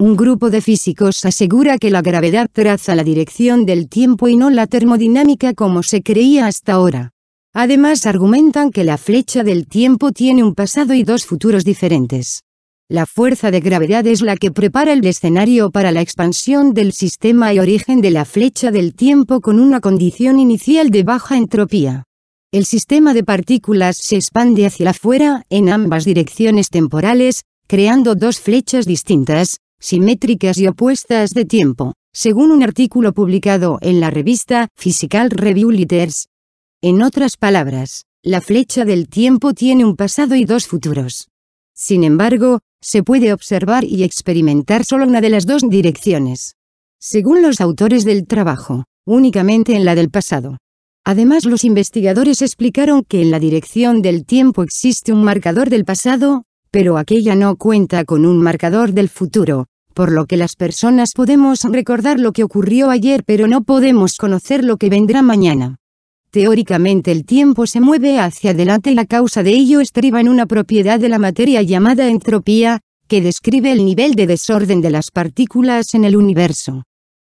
Un grupo de físicos asegura que la gravedad traza la dirección del tiempo y no la termodinámica como se creía hasta ahora. Además argumentan que la flecha del tiempo tiene un pasado y dos futuros diferentes. La fuerza de gravedad es la que prepara el escenario para la expansión del sistema y origen de la flecha del tiempo con una condición inicial de baja entropía. El sistema de partículas se expande hacia afuera, en ambas direcciones temporales, creando dos flechas distintas, simétricas y opuestas de tiempo, según un artículo publicado en la revista Physical Review Letters. En otras palabras, la flecha del tiempo tiene un pasado y dos futuros. Sin embargo, se puede observar y experimentar solo una de las dos direcciones. Según los autores del trabajo, únicamente en la del pasado. Además, los investigadores explicaron que en la dirección del tiempo existe un marcador del pasado, pero aquella no cuenta con un marcador del futuro, por lo que las personas podemos recordar lo que ocurrió ayer pero no podemos conocer lo que vendrá mañana. Teóricamente el tiempo se mueve hacia adelante y la causa de ello estriba en una propiedad de la materia llamada entropía, que describe el nivel de desorden de las partículas en el universo.